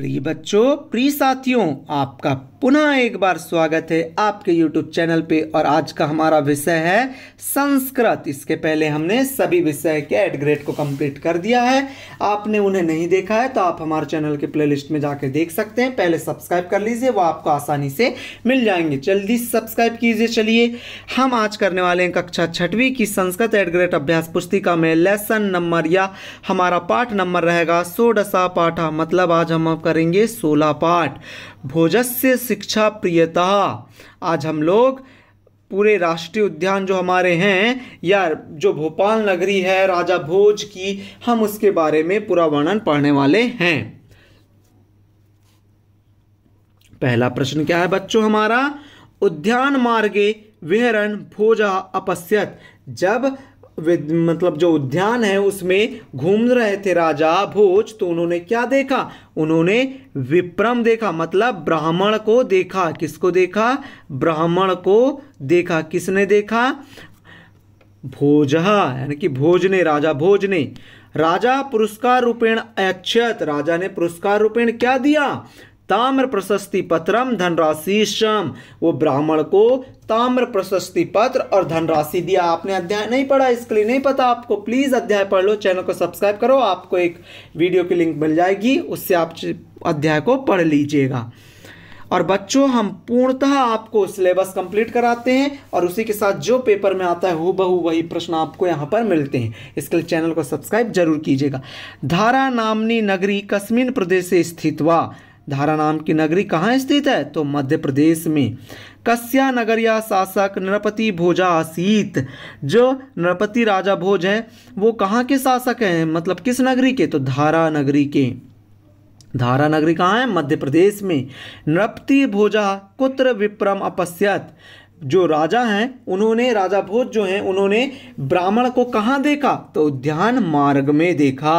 प्रिय बच्चों प्रिय साथियों आपका पुनः एक बार स्वागत है आपके YouTube चैनल पे और आज का हमारा विषय है संस्कृत इसके पहले हमने सभी विषय के एड ग्रेड को कंप्लीट कर दिया है आपने उन्हें नहीं देखा है तो आप हमारे चैनल के प्लेलिस्ट में जाके देख सकते हैं पहले सब्सक्राइब कर लीजिए वो आपको आसानी से मिल जाएंगे जल्दी सब्सक्राइब कीजिए चलिए हम आज करने वाले हैं कक्षा छठवीं की संस्कृत एड ग्रेड अभ्यास पुस्तिका में लेसन नंबर या हमारा पाठ नंबर रहेगा सोडसा पाठा मतलब आज हम करेंगे सोलह पाठ भोजस्य शिक्षा प्रियता आज हम लोग पूरे राष्ट्रीय उद्यान जो हमारे हैं या जो भोपाल नगरी है राजा भोज की हम उसके बारे में पूरा वर्णन पढ़ने वाले हैं पहला प्रश्न क्या है बच्चों हमारा उद्यान मार्गे विहरण भोजा अपस्यत जब मतलब जो उद्यान है उसमें घूम रहे थे राजा भोज तो उन्होंने क्या देखा उन्होंने विप्रम देखा मतलब ब्राह्मण को देखा किसको देखा ब्राह्मण को देखा किसने देखा भोज यानी कि भोज ने राजा भोज ने राजा पुरस्कार रूपेण अक्षत राजा ने पुरस्कार रूपेण क्या दिया ताम्र प्रशस्ति पत्रम धनराशि शम वो ब्राह्मण को ताम्र प्रशस्ति पत्र और धनराशि दिया आपने अध्याय नहीं पढ़ा इसके लिए नहीं पता आपको प्लीज़ अध्याय पढ़ लो चैनल को सब्सक्राइब करो आपको एक वीडियो की लिंक मिल जाएगी उससे आप अध्याय को पढ़ लीजिएगा और बच्चों हम पूर्णतः आपको सिलेबस कंप्लीट कराते हैं और उसी के साथ जो पेपर में आता है हु बहु वही प्रश्न आपको यहाँ पर मिलते हैं इसके लिए चैनल को सब्सक्राइब जरूर कीजिएगा धारा नामनी नगरी कश्मीन प्रदेश से स्थित हुआ धारा नाम की नगरी कहाँ स्थित है तो मध्य प्रदेश में कस्या नगरिया शासक नरपति भोजा आसीत जो नरपति राजा भोज हैं वो कहाँ के शासक हैं मतलब किस नगरी के तो धारा नगरी के धारा नगरी कहाँ है मध्य प्रदेश में नृपति भोजा कुत्र विप्रम अपस्यत जो राजा हैं उन्होंने राजा भोज जो हैं उन्होंने ब्राह्मण को कहाँ देखा तो ध्यान मार्ग में देखा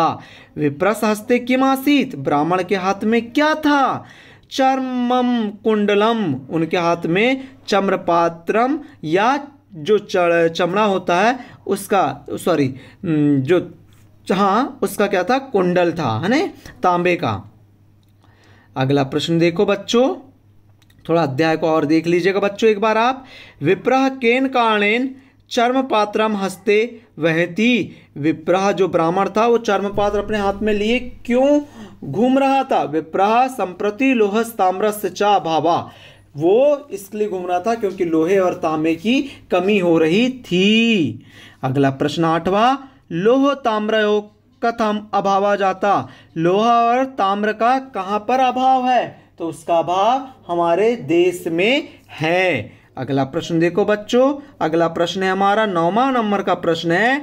विप्रस हस्ते किमासीत ब्राह्मण के हाथ में क्या था चर्मम कुंडलम उनके हाथ में चम्रपात्रम या जो चमड़ा होता है उसका सॉरी जो हाँ उसका क्या था कुंडल था है तांबे का अगला प्रश्न देखो बच्चों थोड़ा अध्याय को और देख लीजिएगा बच्चों एक बार आप विप्रह केन कारणेन चर्म पात्रम हस्ते वहती विप्रह जो ब्राह्मण था वो चर्म पात्र अपने हाथ में लिए क्यों घूम रहा था विप्रह संप्रति लोहस ताम्र चा भावा वो इसलिए घूम रहा था क्योंकि लोहे और तांबे की कमी हो रही थी अगला प्रश्न आठवा लोह ताम्र कथम अभावा जाता लोहा और ताम्र का कहाँ पर अभाव है तो उसका अभाव हमारे देश में है अगला प्रश्न देखो बच्चों अगला प्रश्न है हमारा नौवा नंबर का प्रश्न है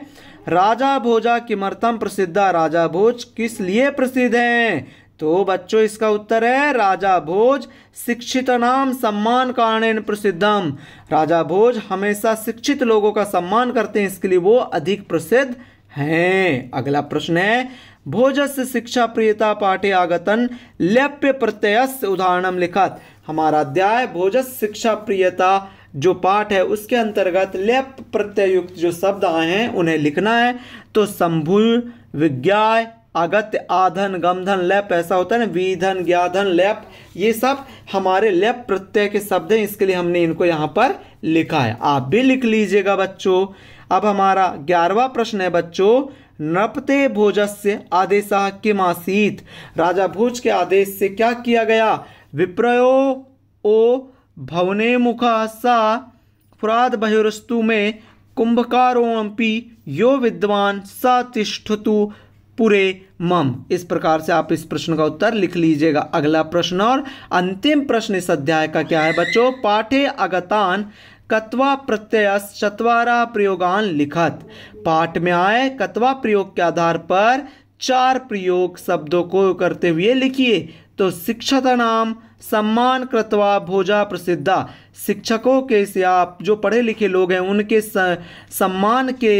राजा भोजा किमर्थम प्रसिद्ध राजा भोज किस लिए प्रसिद्ध है तो बच्चों इसका उत्तर है राजा भोज शिक्षित नाम सम्मान कारण प्रसिद्धम राजा भोज हमेशा शिक्षित लोगों का सम्मान करते हैं इसके लिए वो अधिक प्रसिद्ध हैं अगला प्रश्न है भोजस्य शिक्षा प्रियता पाठे आगतन लेप्य प्रत्ययस्य उदाहरणम लिखत हमारा अध्याय भोजस्य शिक्षा प्रियता जो पाठ है उसके अंतर्गत लेप प्रत्ययुक्त जो शब्द आए हैं उन्हें लिखना है तो संभु विज्ञाय अगत्य आधन गमधन लेप ऐसा होता है ना विधन ज्ञाधन लेप ये सब हमारे लेप प्रत्यय के शब्द हैं इसके लिए हमने इनको यहाँ पर लिखा है आप भी लिख लीजिएगा बच्चों अब हमारा ग्यारहवा प्रश्न है बच्चों नृपते भोजस्य आदेश किमासीत राजा भोज के आदेश से क्या किया गया विप्रयो ओ भवने मुखा सा फुराद बहिरस्तु में कुंभकारोपी यो विद्वान सा तिष्ठतु पुरे मम इस प्रकार से आप इस प्रश्न का उत्तर लिख लीजिएगा अगला प्रश्न और अंतिम प्रश्न इस अध्याय का क्या है बच्चों पाठे अगतान कत्वा चतवारा प्रयोगान लिखत पाठ में आए कत्वा प्रयोग के आधार पर चार प्रयोग शब्दों को करते हुए लिखिए तो शिक्षक नाम सम्मान कृतवा भोजा प्रसिद्धा शिक्षकों के से आप जो पढ़े लिखे लोग हैं उनके सम्मान के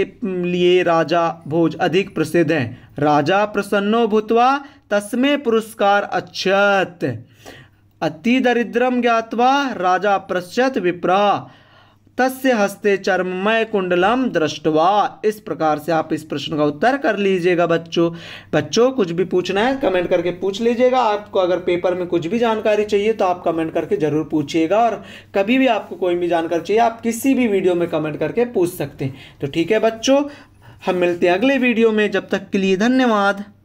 लिए राजा भोज अधिक प्रसिद्ध हैं राजा प्रसन्नो भूतवा तस्में पुरस्कार अक्षत अति दरिद्रम ज्ञातवा राजा प्रश्यत विप्रा तस्य हस्ते चर्ममय कुंडलम दृष्टवा इस प्रकार से आप इस प्रश्न का उत्तर कर लीजिएगा बच्चों बच्चों कुछ भी पूछना है कमेंट करके पूछ लीजिएगा आपको अगर पेपर में कुछ भी जानकारी चाहिए तो आप कमेंट करके जरूर पूछिएगा और कभी भी आपको कोई भी जानकारी चाहिए आप किसी भी वीडियो में कमेंट करके पूछ सकते हैं तो ठीक है बच्चों हम मिलते हैं अगले वीडियो में जब तक के लिए धन्यवाद